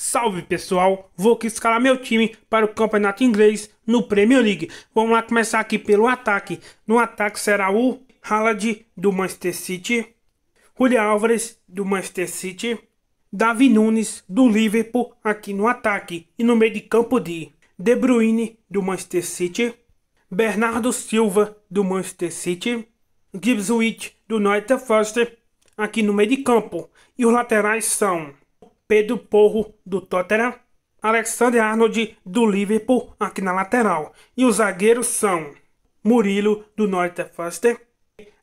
Salve pessoal, vou aqui escalar meu time para o campeonato inglês no Premier League. Vamos lá começar aqui pelo ataque. No ataque será o Haaland do Manchester City, Julio Álvares do Manchester City, Davi Nunes do Liverpool aqui no ataque e no meio de campo de De Bruyne do Manchester City, Bernardo Silva do Manchester City, Gibbs Witt do North Foster aqui no meio de campo e os laterais são Pedro Porro do Tottenham, Alexander Arnold do Liverpool aqui na lateral. E os zagueiros são Murilo do Norte Foster,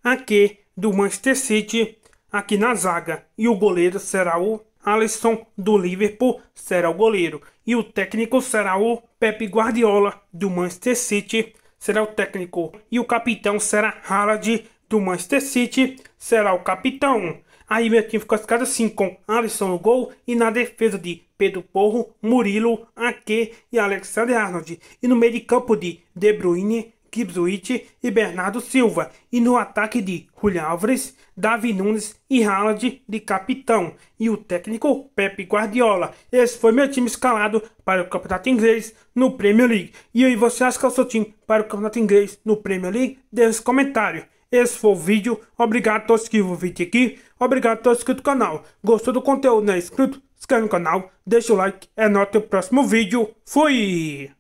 aqui do Manchester City, aqui na zaga. E o goleiro será o Alisson do Liverpool, será o goleiro. E o técnico será o Pepe Guardiola do Manchester City, será o técnico. E o capitão será Haaland do Manchester City será o capitão. Aí meu time ficou classificado assim com Alisson no gol e na defesa de Pedro Porro, Murilo, Ake e Alexander Arnold. E no meio de campo de De Bruyne, Gibbs Witt e Bernardo Silva. E no ataque de Julio Álvares, Davi Nunes e Haaland de capitão. E o técnico Pepe Guardiola. Esse foi meu time escalado para o Campeonato Inglês no Premier League. E aí, você acha que é o seu time para o Campeonato Inglês no Premier League Deixe um comentário. Esse foi o vídeo. Obrigado a todos que viram o vídeo aqui. Obrigado a todos que no canal. Gostou do conteúdo? Não é inscrito? Se inscreve no canal. Deixa o like. É nóis. Até o próximo vídeo. Fui!